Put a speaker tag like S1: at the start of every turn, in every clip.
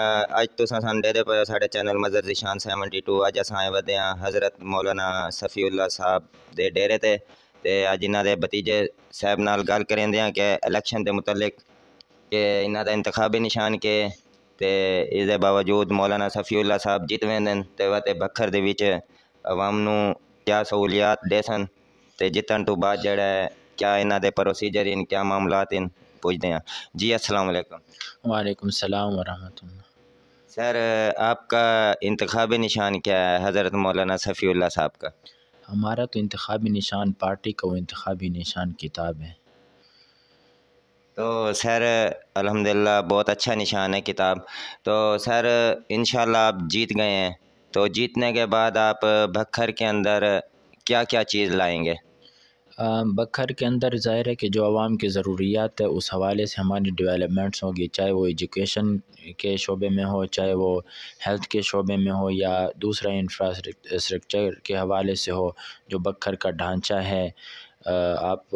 S1: अज तुस डेरे पर साढ़े चैनल मजर निशान टी टू अज अस आए बदे हाँ हज़रत मौलाना सफ़ीउल्ला साहब के डेरे ते अज इन्हों के भतीजे साहब न गल करें कि इलेक्शन के मुतलिक के इन्हों का इंतबी निशान के इस बावजूद मौलाना सफ़ीउल्ला साहब जित वेंदन बखर के बीच अवाम क्या सहूलियात दे सन जितने तो बाद जड़ा क्या इन्हों के प्रोसीजर इन क्या मामलात इन पूछते हैं जी अस्सलाम वालेकुम वालेकुम सलाम वरहमतुल्लाह सर आपका इंतखब निशान क्या है हज़रत मौलाना सफ़ील्ला साहब का
S2: हमारा तो इंतबी निशान पार्टी का वो इंतबी निशान किताब है
S1: तो सर अल्हम्दुलिल्लाह बहुत अच्छा निशान है किताब तो सर इन आप जीत गए हैं तो जीतने के बाद आप भक्खर के अंदर क्या क्या चीज़ लाएंगे
S2: बखर के अंदर ज़ाहिर है कि जो आवाम की ज़रूरियात है उस हवाले से हमारी डेवलपमेंट्स होगी चाहे वो एजुकेशन के शोबे में हो चाहे वो हेल्थ के शोबे में हो या दूसरा इंफ्रास्ट्रक्चर के हवाले से हो जो बखर का ढांचा है आप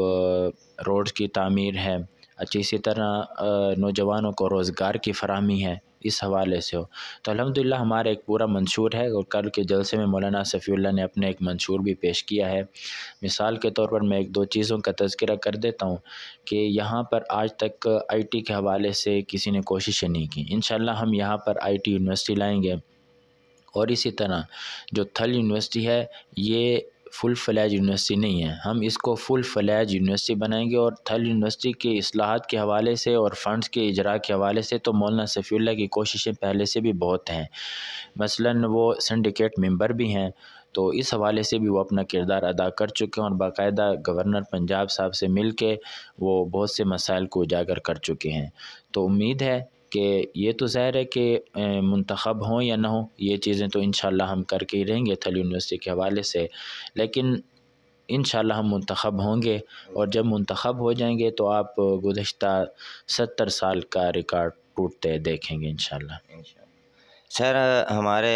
S2: रोड की तमीर है अच्छा इसी तरह नौजवानों को रोज़गार की फरहमी है इस हवाले से हो तो अलहमदिल्ला हमारा एक पूरा मंशूर है और कल के जलसे में मौलाना सफ़ील्ला ने अपने एक मंशूर भी पेश किया है मिसाल के तौर पर मैं एक दो चीज़ों का तस्करा कर देता हूँ कि यहाँ पर आज तक आई टी के हवाले से किसी ने कोशिशें नहीं की इन हम यहाँ पर आई टी यूनिवर्सिटी लाएँगे और इसी तरह जो थल यूनिवर्सिटी है ये फुल फ्लैज यूनिवर्सिटी नहीं है हम इसको फुल फ्लैज यूनिवर्सिटी बनाएंगे और थल यूनिवर्सिटी के असलाहत के हवाले से और फंड्स के इजरा के हवाले से तो मौलाना सफ़ील्ला की कोशिशें पहले से भी बहुत हैं मसलन वो सिंडिकेट मेंबर भी हैं तो इस हवाले से भी वो अपना किरदार अदा कर चुके हैं और बाकायदा गवर्नर पंजाब साहब से मिल के वो बहुत से मसाइल को उजागर कर चुके हैं तो उम्मीद है कि ये तो ज़ाहिर है कि मंतखब हों या ना हो ये चीज़ें तो इन हम करके ही रहेंगे थल यूनिवर्सिटी के हवाले से लेकिन इन हम मंतखब होंगे और जब मंतखब हो जाएंगे तो आप गुजशत सत्तर साल का रिकॉर्ड टूटते देखेंगे इन
S1: सर हमारे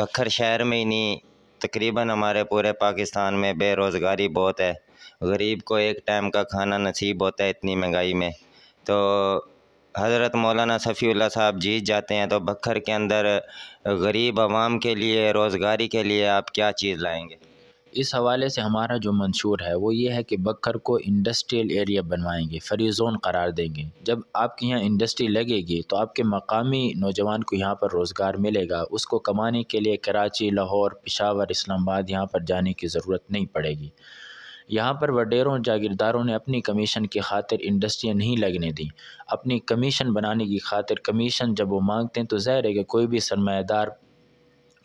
S1: बखर शहर में ही नहीं तकरीबन हमारे पूरे पाकिस्तान में बेरोज़गारी बहुत है गरीब को एक टाइम का खाना नसीब होता है इतनी महंगाई में तो हज़रत मौलाना सफ़ील्ला साहब जीत जाते हैं तो बखर के अंदर गरीब आवाम के लिए रोज़गारी के लिए आप क्या चीज़ लाएंगे
S2: इस हवाले से हमारा जो मंशूर है वो ये है कि बखर को इंडस्ट्रियल एरिया बनवाएंगे फ्री जोन करार देंगे जब आपके यहाँ इंडस्ट्री लगेगी तो आपके मकामी नौजवान को यहाँ पर रोज़गार मिलेगा उसको कमाने के लिए कराची लाहौर पिशावर इस्लामाबाद यहाँ पर जाने की ज़रूरत नहीं पड़ेगी यहाँ पर वडेरों जागीरदारों ने अपनी कमीशन की खातिर इंडस्ट्रियाँ नहीं लगने दी अपनी कमीशन बनाने की खातिर कमीशन जब वो मांगते हैं तो ज़ाहिर है कि कोई भी सरमादार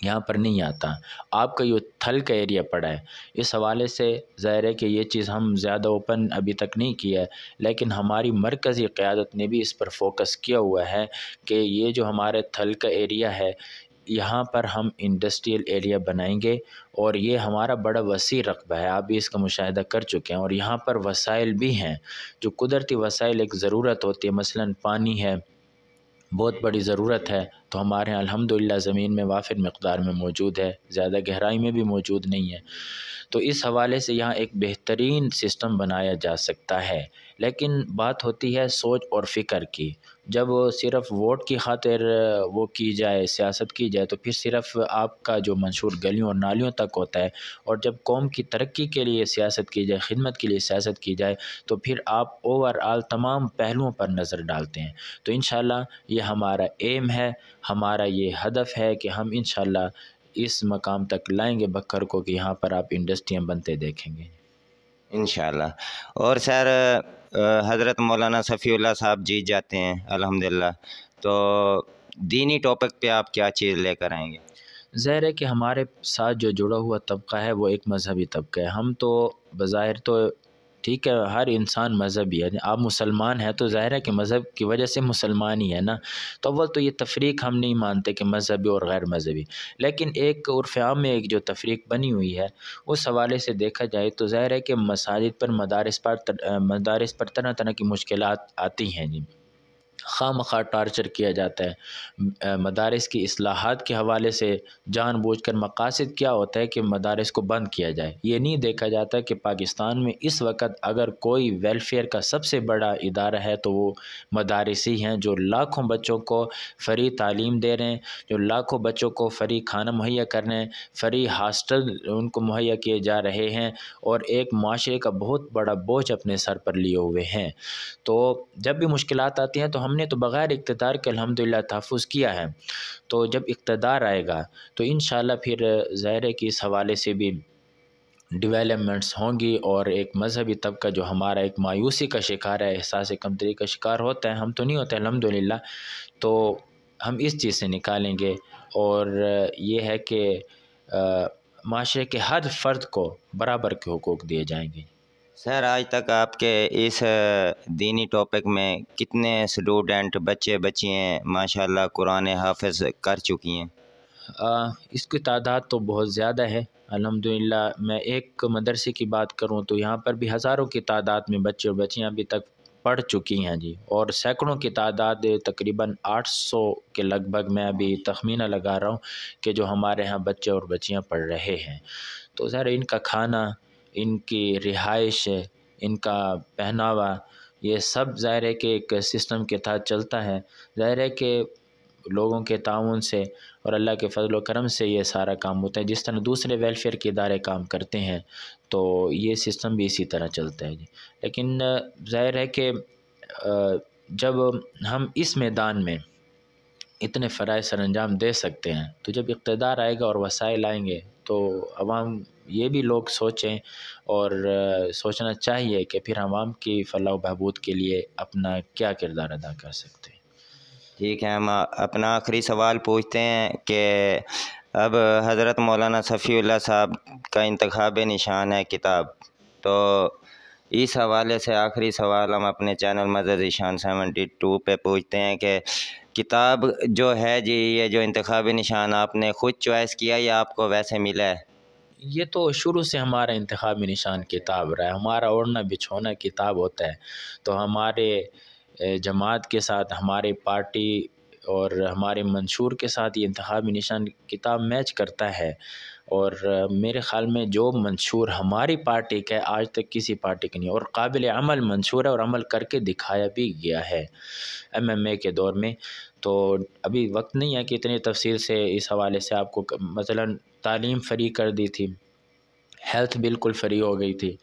S2: यहाँ पर नहीं आता आपका ये थल का एरिया पड़ा है इस हवाले से ज़ाहिर है कि ये चीज़ हम ज़्यादा ओपन अभी तक नहीं किया है लेकिन हमारी मरकज़ी क़्यादत ने भी इस पर फोकस किया हुआ है कि ये जो हमारे थल का एरिया है यहाँ पर हम इंडस्ट्रियल एरिया बनाएंगे और ये हमारा बड़ा वसी रकबा है आप भी इसका मुशाह कर चुके हैं और यहाँ पर वसाइल भी हैं जो कुदरती वसाइल एक ज़रूरत होती है मसलन पानी है बहुत बड़ी ज़रूरत है तो हमारे यहाँ अलहमदिल्ला ज़मीन में वाफिर मकदार में मौजूद है ज़्यादा गहराई में भी मौजूद नहीं है तो इस हवाले से यहाँ एक बेहतरीन सिस्टम बनाया जा सकता है लेकिन बात होती है सोच और फ़िक्र की जब सिर्फ वोट की खातिर वो की जाए सियासत की जाए तो फिर सिर्फ आपका जो मंशूर गलियों और नालियों तक होता है और जब कौम की तरक्की के लिए सियासत की जाए खिदमत के लिए सियासत की जाए तो फिर आप ओवरऑल तमाम पहलुओं पर नज़र डालते हैं तो इन ये हमारा एम है हमारा ये हदफ है कि हम इन इस मकाम तक लाएंगे बकर को कि यहाँ पर आप इंडस्ट्रियाँ बनते देखेंगे
S1: इन और सर हज़रत मौलाना सफ़ील्ला साहब जीत जाते हैं अल्हम्दुलिल्लाह तो दीनी टॉपिक पे आप क्या चीज़ लेकर आएंगे
S2: ज़ाहिर है कि हमारे साथ जो जुड़ा हुआ तबका है वो एक मजहबी तबका है हम तो बज़ाहिर तो ठीक है हर इंसान मज़हबी है आप मुसलमान हैं तो ज़ाहिर है कि मज़हब की वजह से मुसलमान ही है ना तो अव्वल तो ये तफरीक हम नहीं मानते कि मजहबी और गैर मजहबी लेकिन एक उर्फ़ में एक जो तफरीक बनी हुई है उस हवाले से देखा जाए तो ज़ाहिर है कि मसाजिद पर मदारस पर मदारस पर तरह तरह की मुश्किल आती हैं जी खाम खा टार्चर किया जाता है मदारस की असलाहत के हवाले से जानबूझ कर मकासद क्या होता है कि मदारस को बंद किया जाए ये नहीं देखा जाता कि पाकिस्तान में इस वक्त अगर कोई वेलफेयर का सबसे बड़ा इदारा है तो वो मदारस ही हैं जो लाखों बच्चों को फ्री तालीम दे रहे हैं जो लाखों बच्चों को फ्री खाना मुहैया कर रहे हैं फ्री हॉस्टल उनको मुहैया किए जा रहे हैं और एक माशरे का बहुत बड़ा बोझ अपने सर पर लिए हुए हैं तो जब भी मुश्किल आती हैं तो हम हमने तो बग़ैर इकतदार के अलहमदिल्ला तहफ़ किया है तो जब इकतदार आएगा तो इन फिर ज़ाहिर है कि इस हवाले से भी डिवेलपमेंट्स होंगी और एक मजहबी तबका जो हमारा एक मायूसी का शिकार है एहसास कमतरी का शिकार होता है हम तो नहीं होते अलहमदिल्ला तो हम इस चीज़ से निकालेंगे और ये है कि माशरे के हर फ़र्द को बराबर के हकूक़ दिए जाएंगे
S1: सर आज तक आपके इस दीनी टॉपिक में कितने स्टूडेंट बच्चे बच्ची हैं माशाल्लाह कुरान हाफिज कर चुकी
S2: हैं इसकी तादाद तो बहुत ज़्यादा है
S1: अलहमदिल्ला
S2: मैं एक मदरसे की बात करूं तो यहाँ पर भी हज़ारों की तादाद में बच्चे और बच्चियाँ अभी तक पढ़ चुकी हैं जी और सैकड़ों की तादाद तकरीबन 800 के लगभग मैं अभी तखमीना लगा रहा हूँ कि जो हमारे यहाँ बच्चे और बच्चियाँ पढ़ रहे हैं तो सर इनका खाना इनकी रिहाइश इनका पहनावा ये सब ज़ाहिर है कि एक सिस्टम के तहत चलता है ज़ाहिर है कि लोगों के ताउन से और अल्लाह के फजल करम से ये सारा काम होता है जिस तरह दूसरे वेलफेयर के इदारे काम करते हैं तो ये सिस्टम भी इसी तरह चलता है जी लेकिन ज़ाहिर है कि जब हम इस मैदान में इतने फ़राय सर अंजाम दे सकते हैं तो जब इकतदार आएगा और वसाइल आएंगे तो आवाम ये भी लोग सोचें और सोचना चाहिए कि फिर हम आम की फलाह बहबूद
S1: के लिए अपना
S2: क्या किरदार अदा कर सकते हैं
S1: ठीक है हम अपना आखिरी सवाल पूछते हैं कि अब हज़रत मौलाना सफ़ील्ला साहब का इंतखब निशान है किताब तो इस हवाले से आखिरी सवाल हम अपने चैनल मदर ईशान सेवेंटी टू पर पूछते हैं कि किताब जो है जी ये जो इंतबी निशान आपने ख़ुद चॉइस किया या आपको वैसे मिला है ये तो शुरू से हमारा इंतबी निशान किताब रहा है हमारा ओढ़ना बिछोना किताब होता है
S2: तो हमारे जमात के साथ हमारे पार्टी और हमारे मंशूर के साथ ये इंतबी निशान किताब मैच करता है और मेरे ख़्याल में जो मंशूर हमारी पार्टी का है आज तक किसी पार्टी का नहीं और काबिल अमल मंशूर है और अमल करके दिखाया भी गया है एम एम ए के दौर में तो अभी वक्त नहीं है कि इतनी तफसील से इस हवाले से आपको मसलन तालीम फ्री कर दी थी हेल्थ बिल्कुल फ्री हो गई थी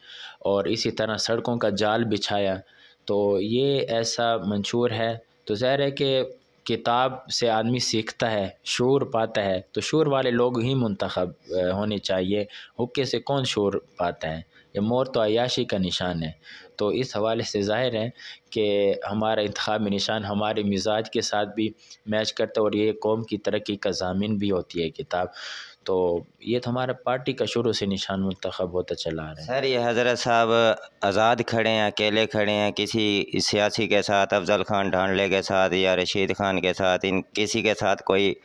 S2: और इसी तरह सड़कों का जाल बिछाया तो ये ऐसा मंशूर है तो ज़ाहिर है कि किताब से आदमी सीखता है शोर पाता है तो शोर वाले लोग ही मंतखब होने चाहिए हुक्के से कौन शोर पाता है ये मोर तो अयाशी का निशान है तो इस हवाले से ज़ाहिर है कि हमारा इंतबी निशान हमारे मिजाज के साथ भी मैच करता है और ये कौम की तरक्की का जामिन भी होती है किताब तो ये तो हमारा पार्टी का शुरू से निशान मंतखब होता चला रहा है
S1: सर ये हज़रत साहब आज़ाद खड़े हैं अकेले खड़े हैं किसी सियासी के साथ अफजल खान ढांडले के साथ या रशीद खान के साथ इन किसी के साथ कोई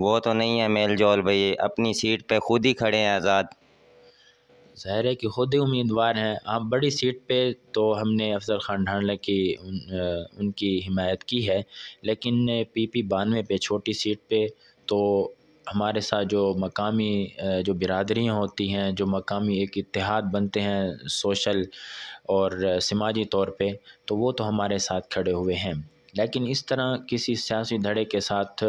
S1: वो तो नहीं है मेल जोल भाई अपनी सीट पे खुद ही खड़े हैं आज़ाद ज़ाहिर है कि ख़ुद ही उम्मीदवार हैं आप बड़ी सीट पे तो हमने अफजल ख़ान ढांडला
S2: की उन उनकी हिमायत की है लेकिन पी पी बानवे पे छोटी सीट पे तो हमारे साथ जो मकामी जो बिरादरियाँ होती हैं जो मकामी एक इतिहाद बनते हैं सोशल और समाजी तौर पे तो वो तो हमारे साथ खड़े हुए हैं लेकिन इस तरह किसी सियासी धड़े के साथ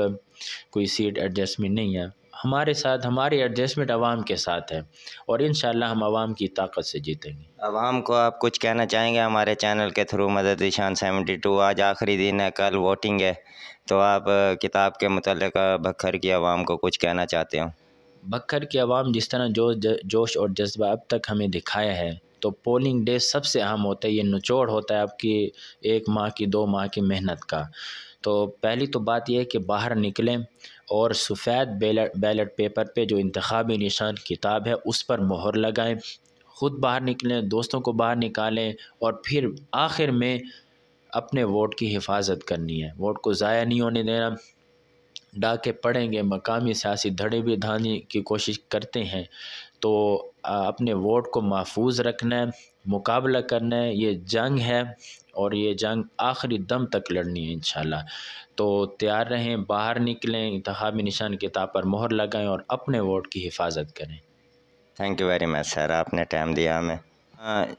S1: कोई सीट एडजस्टमेंट नहीं है
S2: हमारे साथ हमारी एडजस्टमेंट आवाम के साथ है और इन हम आवाम की ताकत से जीतेंगे
S1: आवाम को आप कुछ कहना चाहेंगे हमारे चैनल के थ्रू मदद ईशान सेवेंटी टू आज आखिरी दिन है कल वोटिंग है तो आप किताब के मुतल बखर की आवाम को कुछ कहना चाहते हो
S2: बखर की आवाम जिस तरह जो जोश और जज्बा अब तक हमें दिखाया है तो पोलिंग डे सबसे अहम होता है ये नचोड़ होता है आपकी एक माह की दो माह की मेहनत का तो पहली तो बात यह है कि बाहर निकलें और सफ़ेद बैलेट बैलेट पेपर पे जो इंतबी निशान किताब है उस पर मोहर लगाएं ख़ुद बाहर निकलें दोस्तों को बाहर निकालें और फिर आखिर में अपने वोट की हिफाजत करनी है वोट को ज़ाया नहीं होने देना डाके पढ़ेंगे मकामी सियासी धड़े भी धाने की कोशिश करते हैं तो अपने वोट को महफूज रखना है मुकाबला करना है ये जंग है और ये जंग आखिरी दम तक लड़नी है इन शाला तो तैयार रहें बाहर निकलें
S1: इंतहा निशान किताब पर मोहर लगाएं और अपने वोट की हिफाजत करें thank you very much sir आपने टाइम दिया हमें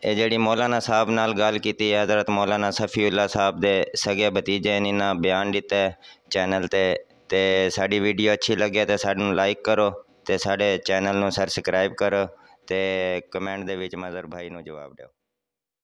S1: ये जड़ी मौलाना साहब नाल गल की हजरत मौलाना सफी उल्ला साहब दे सगे भतीजे ने ना बयान दिता है चैनल ते ते साड़ी वीडियो अच्छी लगे तो सू लाइक करो तो साढ़े चैनल में सबसक्राइब करो तो कमेंट के मदर भाई को जवाब दो